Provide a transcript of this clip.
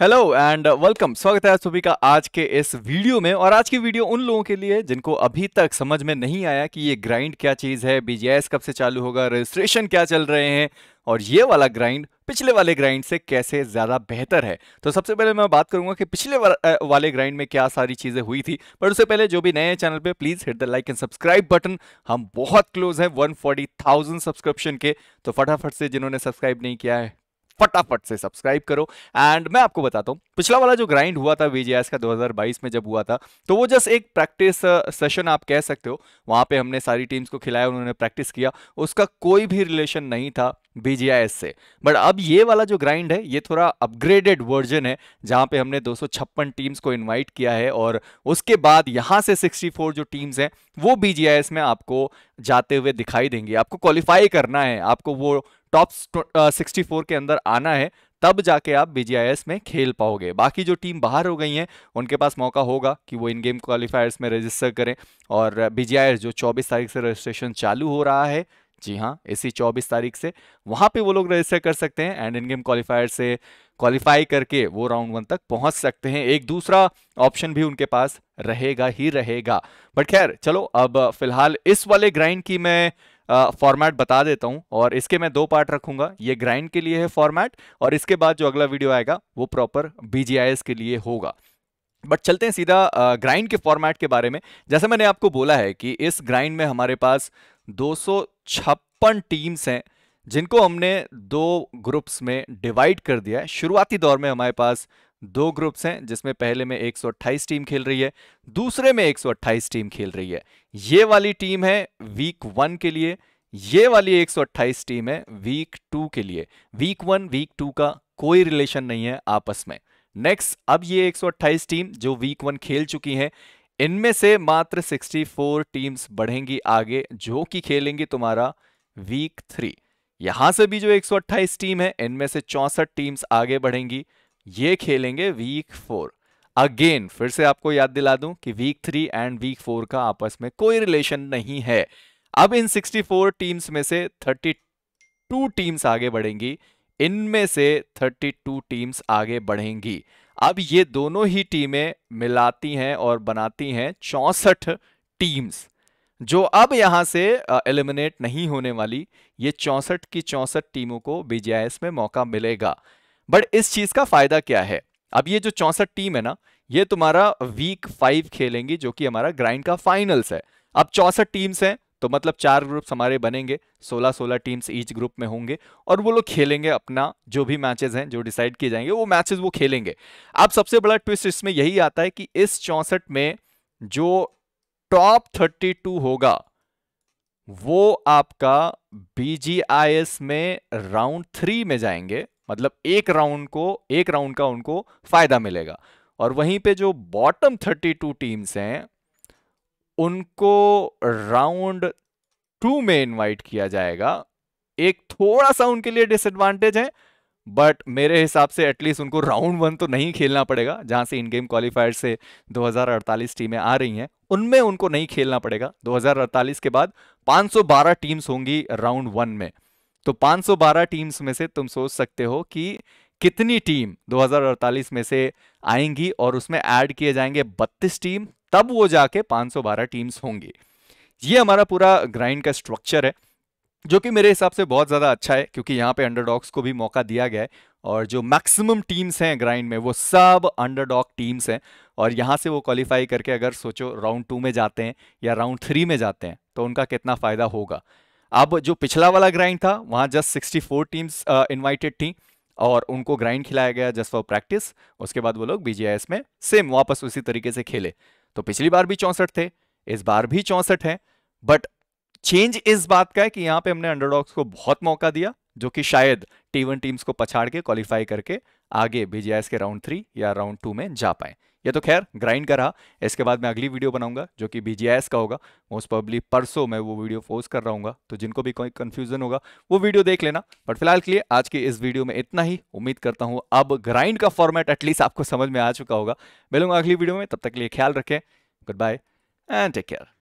hello and welcome स्वागत है आप सभी का आज के इस वीडियो में और आज की वीडियो उन लोगों के लिए जिनको अभी तक समझ में नहीं आया कि ये ग्राइंड क्या चीज़ है बीजेएस कब से चालू होगा रजिस्ट्रेशन क्या चल रहे हैं और ये वाला ग्राइंड पिछले वाले ग्राइंड से कैसे ज़्यादा बेहतर है तो सबसे पहले मैं बात करूंगा कि पिछले वाले ग्राइंड में क्या सारी चीज़ें हुई थी पर उससे पहले जो भी नए हैं चैनल पे please hit the like and subscribe button हम बहुत क्लोज हैं 140,000 सब्सक्रिप्शन के तो फटाफट से जिन्होंने सब्सक्राइब नहीं किया है फटाफट से सब्सक्राइब करो एंड मैं आपको बताता हूँ पिछला वाला जो ग्राइंड हुआ था वीजीएस का 2022 में जब हुआ था तो वो जस्ट एक प्रैक्टिस सेशन uh, आप कह सकते हो वहाँ पे हमने सारी टीम्स को खिलाया उन्होंने प्रैक्टिस किया उसका कोई भी रिलेशन नहीं था बीजीआईएस से बट अब ये वाला जो ग्राइंड है ये थोड़ा अपग्रेडेड वर्जन है जहाँ पे हमने दो टीम्स को इन्वाइट किया है और उसके बाद यहाँ से 64 जो टीम्स हैं वो बीजीआईएस में आपको जाते हुए दिखाई देंगे आपको क्वालिफाई करना है आपको वो टॉप सिक्सटी फोर के अंदर आना है तब जाके आप बीजीआईएस में खेल पाओगे बाकी जो टीम बाहर हो गई हैं उनके पास मौका होगा कि वो इन गेम क्वालिफायर्स में रजिस्टर करें और बीजीआईएस जो 24 तारीख से रजिस्ट्रेशन चालू हो रहा है जी हाँ इसी 24 तारीख से वहाँ पे वो लोग रजिस्टर कर सकते हैं एंड इन गेम क्वालिफायर से क्वालिफाई करके वो राउंड वन तक पहुंच सकते हैं एक दूसरा ऑप्शन भी उनके पास रहेगा ही रहेगा बट खैर चलो अब फिलहाल इस वाले ग्राइंड की मैं फॉर्मेट बता देता हूं और इसके मैं दो पार्ट रखूंगा ये ग्राइंड के लिए है फॉर्मेट और इसके बाद जो अगला वीडियो आएगा वो प्रॉपर बी के लिए होगा बट चलते हैं सीधा ग्राइंड के फॉर्मेट के बारे में जैसे मैंने आपको बोला है कि इस ग्राइंड में हमारे पास दो टीम्स हैं जिनको हमने दो ग्रुप्स में डिवाइड कर दिया है शुरुआती दौर में हमारे पास दो ग्रुप्स हैं जिसमें पहले में 128 टीम खेल रही है दूसरे में 128 टीम खेल रही है ये वाली टीम है वीक वन के लिए ये वाली 128 टीम है वीक टू के लिए वीक वन वीक टू का कोई रिलेशन नहीं है आपस में नेक्स्ट अब ये 128 टीम जो वीक वन खेल चुकी है इनमें से मात्र 64 टीम्स बढ़ेंगी आगे जो कि खेलेंगी तुम्हारा वीक थ्री यहां से भी जो 128 टीम है इनमें से चौसठ टीम्स आगे बढ़ेंगी ये खेलेंगे वीक फोर अगेन फिर से आपको याद दिला दूं कि week three and week four का आपस में कोई रिलेशन नहीं है अब इन 64 टीम्स में से 32 टीम्स आगे बढ़ेंगी इनमें से 32 टीम्स आगे बढ़ेंगी अब ये दोनों ही टीमें मिलाती हैं और बनाती हैं चौसठ टीम्स जो अब यहां से एलिमिनेट नहीं होने वाली ये चौंसठ की चौंसठ टीमों को बीजीआईएस में मौका मिलेगा बट इस चीज का फायदा क्या है अब ये जो चौंसठ टीम है ना ये तुम्हारा वीक फाइव खेलेंगी जो कि हमारा ग्राइंड का फाइनल्स है अब चौसठ टीम्स हैं तो मतलब चार ग्रुप्स हमारे बनेंगे 16 16 टीम्स ईच ग्रुप में होंगे और वो लोग खेलेंगे अपना जो भी मैचेस हैं जो डिसाइड किए जाएंगे वो मैचेस वो खेलेंगे अब सबसे बड़ा ट्विस्ट इसमें यही आता है कि इस चौंसठ में जो टॉप थर्टी टू होगा वो आपका बीजीआईएस में राउंड थ्री में जाएंगे मतलब एक राउंड को एक राउंड का उनको फायदा मिलेगा और वहीं पे जो बॉटम थर्टी टू टीम्स हैं उनको राउंड टू में इनवाइट किया जाएगा एक थोड़ा सा उनके लिए डिसएडवांटेज है बट मेरे हिसाब से एटलीस्ट उनको राउंड वन तो नहीं खेलना पड़ेगा जहां से इन गेम क्वालिफायर से 2048 टीमें आ रही हैं उनमें उनको नहीं खेलना पड़ेगा 2048 के बाद 512 टीम्स होंगी राउंड वन में तो 512 टीम्स में से तुम सोच सकते हो कि कितनी टीम 2048 में से आएंगी और उसमें ऐड किए जाएंगे 32 टीम तब वो जाके 512 टीम्स होंगी ये हमारा पूरा ग्राइंड का स्ट्रक्चर है जो कि मेरे हिसाब से बहुत ज़्यादा अच्छा है क्योंकि यहाँ पे अंडरडॉग्स को भी मौका दिया गया है और जो मैक्सिमम टीम्स हैं ग्राइंड में वो सब अंडरडॉग टीम्स हैं और यहाँ से वो क्वालिफाई करके अगर सोचो राउंड टू में जाते हैं या राउंड थ्री में जाते हैं तो उनका कितना फ़ायदा होगा अब जो पिछला वाला ग्राइंड था वहाँ जस्ट 64 टीम्स इन्वाइटेड थी और उनको ग्राइंड खिलाया गया जस्ट फॉर प्रैक्टिस उसके बाद वो लोग बीजीआईएस में सेम वापस उसी तरीके से खेले तो पिछली बार भी चौंसठ थे इस बार भी चौंसठ हैं बट चेंज इस बात का है कि यहां पे हमने अंडरडॉग्स को बहुत मौका दिया जो कि शायद टी टीम्स को पछाड़ के क्वालिफाई करके आगे बीजेएस के राउंड थ्री या राउंड टू में जा पाए ये तो खैर ग्राइंड का रहा इसके बाद मैं अगली वीडियो बनाऊंगा जो कि बीजेएस का होगा मोस्ट प्रॉब्ली परसों मैं वो वीडियो पोस्ट कर रहा हूँगा तो जिनको भी कोई कन्फ्यूजन होगा वो वीडियो देख लेना बट फिलहाल के लिए आज के इस वीडियो में इतना ही उम्मीद करता हूँ अब ग्राइंड का फॉर्मेट एटलीस्ट आपको समझ में आ चुका होगा मिलूंगा अगली वीडियो में तब तक के लिए ख्याल रखें good bye and take care